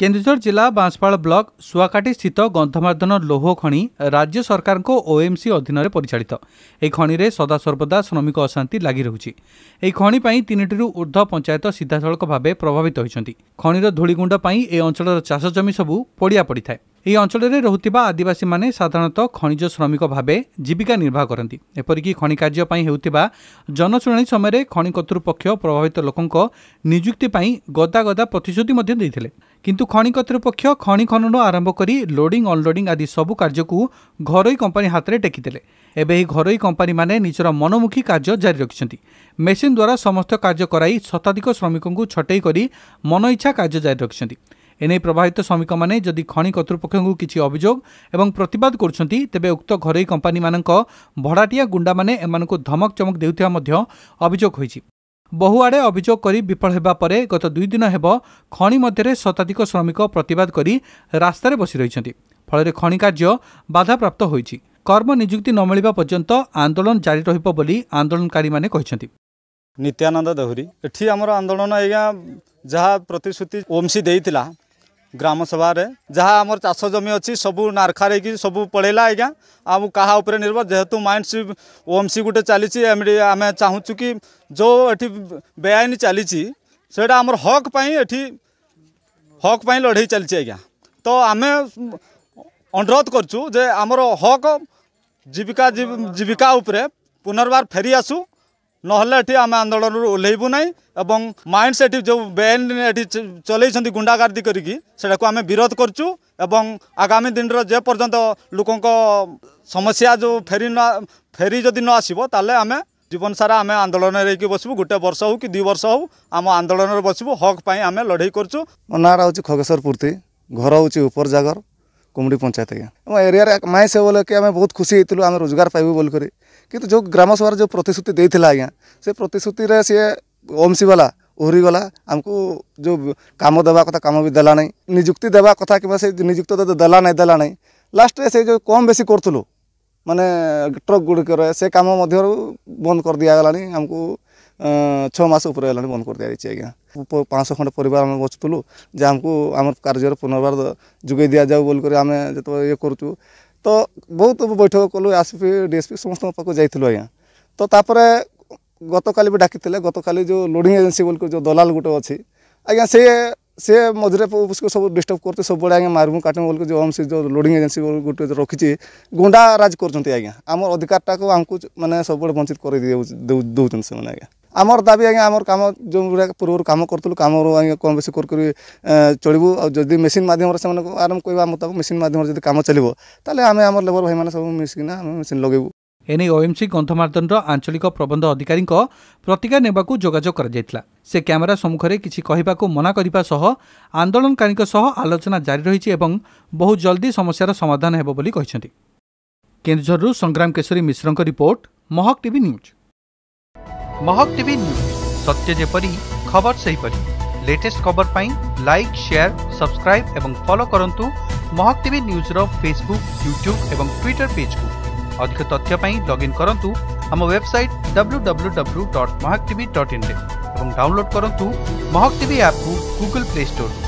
କେନ୍ଦୁଝର ଜିଲ୍ଲା ବାଂଶପାଳ ବ୍ଲକ ସୁଆକାଟିସ୍ଥିତ ଗନ୍ଧମାର୍ଦ୍ଦନ ଲୌହ ଖଣି ରାଜ୍ୟ ସରକାରଙ୍କ ଓଏମ୍ସି ଅଧୀନରେ ପରିଚାଳିତ ଏହି ଖଣିରେ ସଦାସର୍ବଦା ଶ୍ରମିକ ଅଶାନ୍ତି ଲାଗି ରହୁଛି ଏହି ଖଣି ପାଇଁ ତିନିଟିରୁ ଉର୍ଦ୍ଧ୍ୱ ପଞ୍ଚାୟତ ସିଧାସଳଖ ଭାବେ ପ୍ରଭାବିତ ହୋଇଛନ୍ତି ଖଣିର ଧୂଳିଗୁଣ୍ଡ ପାଇଁ ଏ ଅଞ୍ଚଳର ଚାଷଜମି ସବୁ ପଡ଼ିଆ ପଡ଼ିଥାଏ ଏହି ଅଞ୍ଚଳରେ ରହୁଥିବା ଆଦିବାସୀମାନେ ସାଧାରଣତଃ ଖଣିଜ ଶ୍ରମିକ ଭାବେ ଜୀବିକା ନିର୍ବାହ କରନ୍ତି ଏପରିକି ଖଣି କାର୍ଯ୍ୟ ପାଇଁ ହେଉଥିବା ଜନଶୁଣାଣି ସମୟରେ ଖଣି କର୍ତ୍ତୃପକ୍ଷ ପ୍ରଭାବିତ ଲୋକଙ୍କ ନିଯୁକ୍ତି ପାଇଁ ଗଦାଗଦା ପ୍ରତିଶ୍ରୁତି ମଧ୍ୟ ଦେଇଥିଲେ କିନ୍ତୁ ଖଣି କର୍ତ୍ତୃପକ୍ଷ ଖଣି ଖନନ ଆରମ୍ଭ କରି ଲୋଡିଂ ଅନ୍ଲୋଡିଂ ଆଦି ସବୁ କାର୍ଯ୍ୟକୁ ଘରୋଇ କମ୍ପାନୀ ହାତରେ ଟେକିଥିଲେ ଏବେ ଏହି ଘରୋଇ କମ୍ପାନୀମାନେ ନିଜର ମନୋମୁଖୀ କାର୍ଯ୍ୟ ଜାରି ରଖିଛନ୍ତି ମେସିନ୍ ଦ୍ୱାରା ସମସ୍ତ କାର୍ଯ୍ୟ କରାଇ ଶତାଧିକ ଶ୍ରମିକଙ୍କୁ ଛଟେଇ କରି ମନଇଚ୍ଛା କାର୍ଯ୍ୟ ଜାରି ରଖିଛନ୍ତି এনে প্রবাহিত শ্রমিক মানে যদি খনি কর্তৃপক্ষ কিছু অভিযোগ এবং প্রতবাদ করছেন তবে উক্ত ঘরোই কোম্পানি মান ভড়াটিয়া গুন্ডা মানে এমানক ধমক চমক দেওয়া মধ্য অভিযোগ হয়েছে বহুআড়ে অভিযোগ করে বিফল হওয়া পরে গত দুই দিন হব খনি মধ্যে শতাধিক শ্রমিক প্রতবাদ করে রাস্তায় বসি রয়েছেন ফলে খনি কার্য বাধাপ্রাপ্ত হয়েছে কর্মনিযুক্তি নমিবা পর্যন্ত আন্দোলন জারি রহব বলে আন্দোলনকারী মানে কইছেন নিত্যানন্দ দহুরি এটি আমার আন্দোলন আজ্ঞা যা প্রতিশ্রুতি ওমসি দিয়েছিল ग्राम सभा जहाँ आम चाष जमी अच्छी सब नारखा रही सब पलैला आज्ञा आम क्या निर्भर जेहेतु माइंड सी ओम सी गोटे चली आम चाहू कि जो ये बेआईन चली आम हकपी हक लड़े चलती आज्ञा तो आम अनुरोध करक हक जीविका जीविका उपर पुनर्व फेरी आसू নহলে এটি আমি আন্দোলনর ওহ্লাইবু না এবং মাইন্ড সেটি যে বেআইন এটি চলাইছেন গুন্ডাগার্দি করি সেটা আমি বিরোধ করছু এবং আগামী দিনর যে পর্যন্ত লোক সমস্যা যে ফেরি ন ফেরি যদি ন আসব তাহলে আমি জীবন সারা আমি আন্দোলনে রইকি বসবু গোটে বর্ষ হোক কি দুই বর্ষ হোক আম আন্দোলনের বসবু হক পাই আমি লড়াই করছু মো নাঁটা হচ্ছে খগেশ্বর পূর্তি ঘর হচ্ছে উপর জাগর कुमुड़ी पंचायत आज्ञा एरिया माइस बोल कि आम बहुत खुशी होती आम रोजगार पाइबु बोल कर करूँ जो ग्राम सभा जो प्रतिश्रुति आज्ञा से प्रतिश्रुति सी ओमसी वाला उहरी गला आमको जो कम देवा कथा कम भी देना निजुक्ति देवा कथा कि निजुक्त तो देला ना देला ना लास्ट से जो कम बेस करूँ मानने ट्रक गुड़िक से कम बंद कर दिगला आमको छस बंद कर दिया जाए आज्ञा पाँच खंड पर बचुलू जहाँ को आम कार्य पुनर्व जोगे दि जाऊ बोलकर आम जो ये करूँ तो बहुत बैठक कलु एस पी डीएसपी समस्त पाक जाइलुँ तो तापरे गत काली भी डाकि गत काली जो लोडिंग एजेन्सी बोलकर जो दलाल गोटे अच्छे आज्ञा सी सी मझे उसको सब डिस्टर्ब करते सब आज मारमु काटम बोल जो हम सी जो लोडिंग एजेन्सी गोटे रखी गुंडा राज कर आज्ञा आम अधिकार को आमको मैंने सब वंचित कर दौरान से ଆମର ଦାବି ଆଜ୍ଞା ଆମର କାମ ଯେଉଁ ଗୁଡ଼ାକ ପୂର୍ବରୁ କାମ କରୁଥିଲୁ କାମରୁ ଆଜ୍ଞା କମ୍ ବେଶୀ କରି କରି ଚଳିବୁ ଆଉ ଯଦି ମେସିନ୍ ମାଧ୍ୟମରେ ସେମାନଙ୍କୁ ଆରମ୍ଭ କହିବା ମୁତାବକ ମେସିନ୍ ମାଧ୍ୟମରେ ଯଦି କାମ ଚାଲିବ ତାହେଲେ ଆମେ ଆମର ଲେବର ଭାଇମାନେ ସବୁ ମିଶିକିନା ଆମେ ମେସିନ୍ ଲଗେଇବୁ ଏ ନେଇ ଓଏମ୍ସି କନ୍ଧମାର୍ଦ୍ଦଣ୍ଡ ଆଞ୍ଚଳିକ ପ୍ରବନ୍ଧ ଅଧିକାରୀଙ୍କ ପ୍ରତିକ୍ରିୟା ନେବାକୁ ଯୋଗାଯୋଗ କରାଯାଇଥିଲା ସେ କ୍ୟାମେରା ସମ୍ମୁଖରେ କିଛି କହିବାକୁ ମନା କରିବା ସହ ଆନ୍ଦୋଳନକାରୀଙ୍କ ସହ ଆଲୋଚନା ଜାରି ରହିଛି ଏବଂ ବହୁ ଜଲ୍ଦି ସମସ୍ୟାର ସମାଧାନ ହେବ ବୋଲି କହିଛନ୍ତି କେନ୍ଦୁଝରରୁ ସଂଗ୍ରାମ କେଶରୀ ମିଶ୍ରଙ୍କ report Mahak TV news Mahak TV news सत्य जपरी खबर से हीपरी लेटेस्ट खबर पर लाइक शेयर सब्सक्राइब एवं फॉलो करंतु महक टीवी न्यूज रो फेसबुक यूट्यूब एवं ट्विटर पेज को अधिक तथ्य पर लॉगिन करंतु हम वेबसाइट www.mahaktv.in रे एवं डाउनलोड करंतु महक टीवी ऐप को गूगल प्ले स्टोर